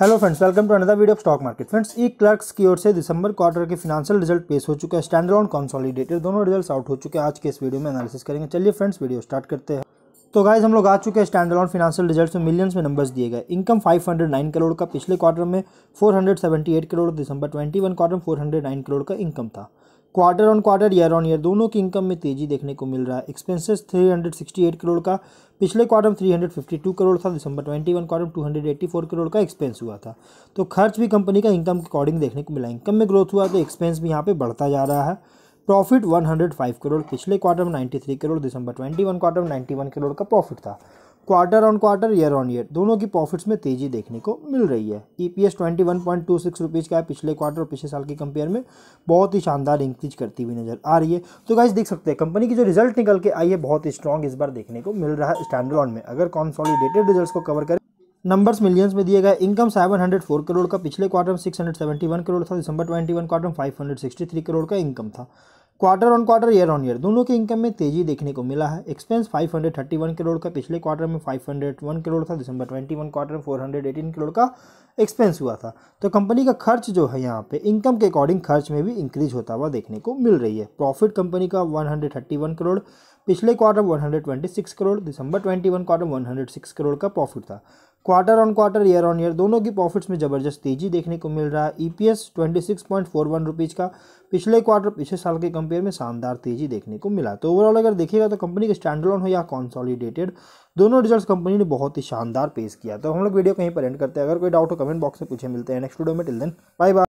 hello friends welcome to another video of stock market friends eClerx की ओर से दिसंबर क्वार्टर के फिनाशियल रिजल्ट पेश हो चुके हैं स्टैंड ऑन कॉन्सॉलिडेटेड दोनों रिजल्ट्स आउट हो चुके हैं आज के इस वीडियो में एनालिसिस करेंगे चलिए फ्रेंड्स वीडियो स्टार्ट करते हैं तो गाइज हम लोग आ चुके हैं स्टैंड ऑन फिनाशियल रिजल्ट में मिलियंस में नंबर्स दिए गए इनकम फाइव करोड़ का पिछले क्वार्टर में फोर करोड़ दिसंबर वन क्वार्टर में 409 करोड़ का इनकम था quarter on quarter year on year दोनों की इनकम में तेजी देखने को मिल रहा है एक्सपेंसेस 368 करोड़ का पिछले क्वार्टर में 352 करोड़ था दिसंबर 21 क्वार्टर में 284 करोड़ का एक्सपेंस हुआ था तो खर्च भी कंपनी का इनकम के अकॉर्डिंग देखने को मिला इनकम में ग्रोथ हुआ तो एक्सपेंस भी यहाँ पर बढ़ता जा रहा है प्रॉफिट वन करोड़ पिछले क्वार्टर में नाइन्टी करोड़ दिसंबर ट्वेंटी क्वार्टर में नाइन्टी करोड़ का प्रॉफिट था quarter on quarter year on year दोनों की प्रॉफिट्स में तेज़ी देखने को मिल रही है E P S twenty one point two six rupees का है पिछले क्वार्टर और पिछले साल के कंपेयर में बहुत ही शानदार इंक्रीज करती हुई नज़र आ रही है तो गाइज देख सकते हैं कंपनी की जो रिजल्ट निकल के आई है बहुत ही स्ट्रॉन्ग इस बार देखने को मिल रहा है स्टैंडर्ड में अगर कॉन्सॉलीडेटेड रिजल्ट को कवर करें नंबर्स मिलियंस में दिए गए इनकम 704 करोड़ का पिछले क्वार्टर में 671 करोड़ था दिसंबर 21 क्वार्टर में 563 करोड़ का इनकम था quarter on quarter year on year दोनों के इनकम में तेजी देखने को मिला है एक्सपेंस 531 करोड़ का पिछले क्वार्टर में 501 करोड़ था दिसंबर 21 क्वार्टर में 418 करोड़ का एक्सपेंस हुआ था तो कंपनी का खर्च जो है यहाँ पे इनकम के अकॉर्डिंग खर्च में भी इंक्रीज होता हुआ देखने को मिल रही है प्रॉफिट कंपनी का वन करोड़ पिछले क्वार्टर वन करोड़ दिसंबर ट्वेंटी क्वार्टर वन करोड़ का प्रॉफिट था quarter on quarter year on year दोनों की प्रॉफिट्स में ज़बरदस्त तेजी देखने को मिल रहा है E P S twenty six point four one rupees का पिछले क्वार्टर पिछले साल के कंपेयर में शानदार तेजी देखने को मिला तो ओवरऑल अगर देखिएगा तो कंपनी के लोन हो या कॉन्सॉलीडेटेड दोनों रिजल्ट्स कंपनी ने बहुत ही शानदार पेश किया तो हम लोग वीडियो कहीं पर एंड करते हैं अगर कोई डाउट हो कमेंट बॉक्स में पूछे मिलते हैं नेक्स्ट वीडियो में टिल देन बाय बाय